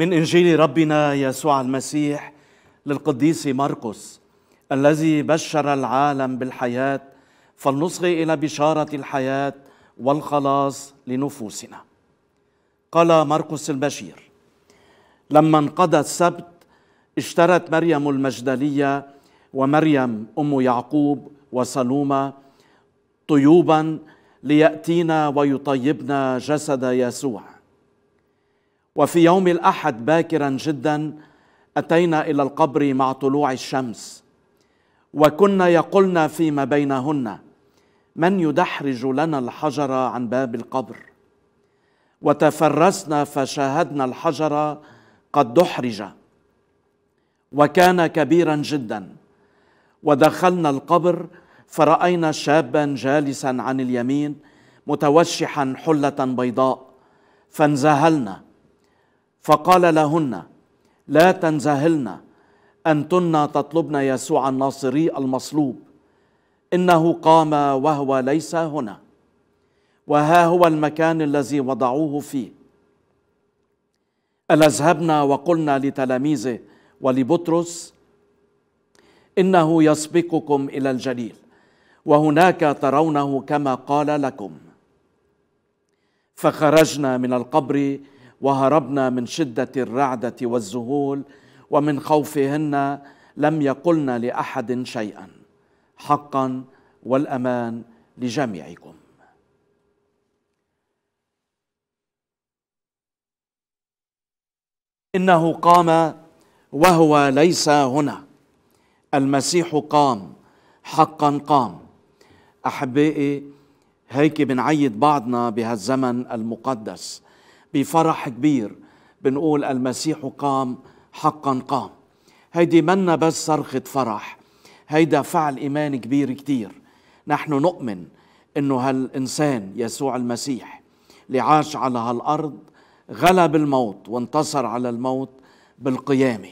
من انجيل ربنا يسوع المسيح للقديس مرقس الذي بشر العالم بالحياه فلنصغي الى بشاره الحياه والخلاص لنفوسنا قال مرقس البشير لما انقضى السبت اشترت مريم المجدليه ومريم ام يعقوب وسلومه طيوبا لياتينا ويطيبنا جسد يسوع وفي يوم الاحد باكرا جدا اتينا الى القبر مع طلوع الشمس وكنا يقولنا فيما بينهن من يدحرج لنا الحجر عن باب القبر وتفرسنا فشاهدنا الحجر قد دحرج وكان كبيرا جدا ودخلنا القبر فراينا شابا جالسا عن اليمين متوشحا حله بيضاء فانزهلنا فقال لهن لا تنزهلن انتن تطلبن يسوع الناصري المصلوب انه قام وهو ليس هنا وها هو المكان الذي وضعوه فيه الا ذهبنا وقلنا لتلاميذه ولبطرس انه يسبقكم الى الجليل وهناك ترونه كما قال لكم فخرجنا من القبر وهربنا من شدة الرعدة والذهول ومن خوفهن لم يقلن لأحد شيئا حقا والأمان لجميعكم إنه قام وهو ليس هنا المسيح قام حقا قام أحبائي هيك بنعيد بعضنا بهالزمن المقدس بفرح كبير بنقول المسيح قام حقا قام هيدي منا بس صرخة فرح هيدا فعل إيمان كبير كتير نحن نؤمن أنه هالإنسان يسوع المسيح اللي عاش على هالأرض غلب الموت وانتصر على الموت بالقيامة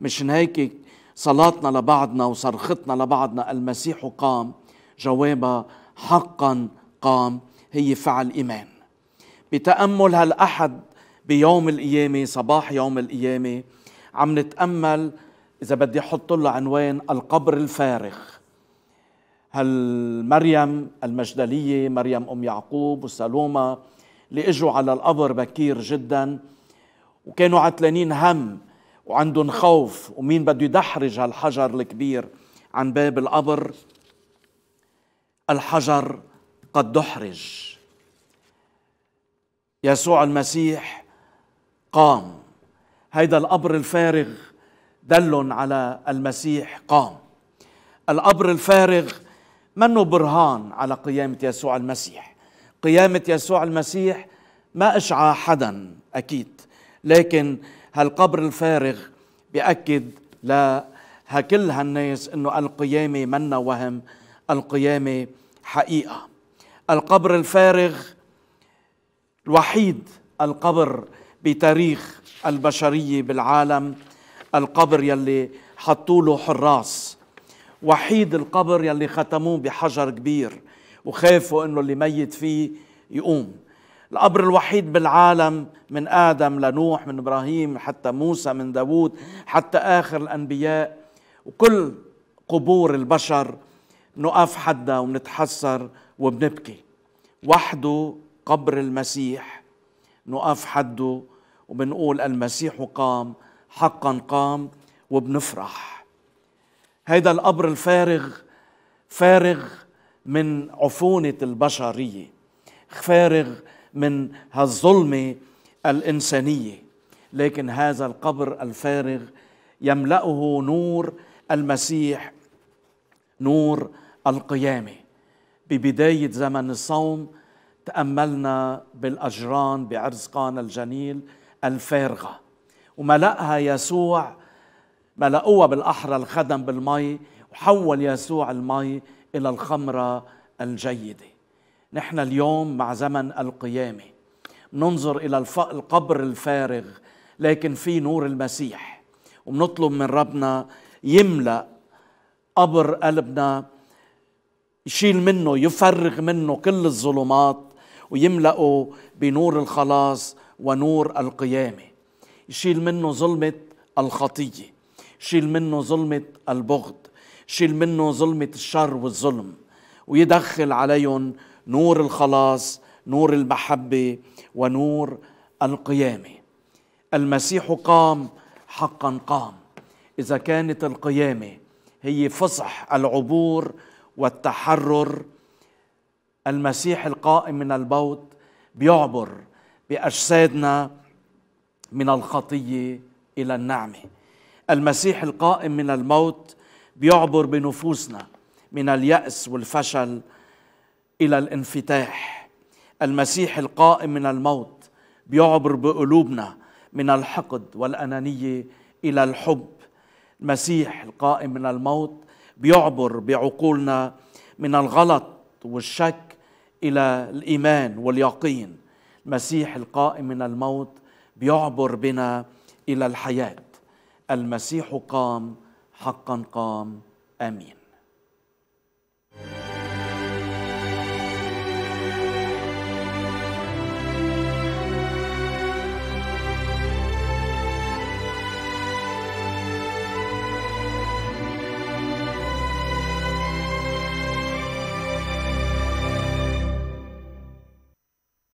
مشان هيك صلاتنا لبعضنا وصرختنا لبعضنا المسيح قام جوابها حقا قام هي فعل إيمان بتأمل هالأحد بيوم القيامة صباح يوم القيامة عم نتأمل إذا بدي أحط له عنوان القبر الفارغ هالمريم المجدلية مريم أم يعقوب وسلومة اللي إجوا على القبر بكير جدا وكانوا عتلانين هم وعندهم خوف ومين بده يدحرج هالحجر الكبير عن باب القبر الحجر قد دحرج يسوع المسيح قام هيدا القبر الفارغ دل على المسيح قام القبر الفارغ منه برهان على قيامة يسوع المسيح قيامة يسوع المسيح ما اشعى حدا أكيد لكن هالقبر الفارغ بأكد لكل هالناس أنه القيامة منا وهم القيامة حقيقة القبر الفارغ الوحيد القبر بتاريخ البشرية بالعالم القبر يلي حطوا له حراس وحيد القبر يلي ختموه بحجر كبير وخافوا انه اللي ميت فيه يقوم القبر الوحيد بالعالم من آدم لنوح من إبراهيم حتى موسى من داوود حتى آخر الأنبياء وكل قبور البشر نقف حدها ونتحسر وبنبكي وحده قبر المسيح نقف حده وبنقول المسيح قام حقا قام وبنفرح هيدا القبر الفارغ فارغ من عفونة البشرية فارغ من هالظلمة الإنسانية لكن هذا القبر الفارغ يملأه نور المسيح نور القيامة ببداية زمن الصوم تأملنا بالأجران بعرس قانا الجنيل الفارغة وملأها يسوع ملأوها بالأحرى الخدم بالمي وحول يسوع المي إلى الخمرة الجيدة نحن اليوم مع زمن القيامة ننظر إلى القبر الفارغ لكن في نور المسيح وبنطلب من ربنا يملأ قبر قلبنا يشيل منه يفرغ منه كل الظلمات ويملأوا بنور الخلاص ونور القيامة يشيل منه ظلمة الخطية يشيل منه ظلمة البغض يشيل منه ظلمة الشر والظلم ويدخل عليهم نور الخلاص نور المحبة ونور القيامة المسيح قام حقا قام إذا كانت القيامة هي فصح العبور والتحرر المسيح القائم من البوت بيعبر باجسادنا من الخطيه الى النعمه المسيح القائم من الموت بيعبر بنفوسنا من الياس والفشل الى الانفتاح المسيح القائم من الموت بيعبر بقلوبنا من الحقد والانانيه الى الحب المسيح القائم من الموت بيعبر بعقولنا من الغلط والشك الى الايمان واليقين المسيح القائم من الموت بيعبر بنا الى الحياه المسيح قام حقا قام امين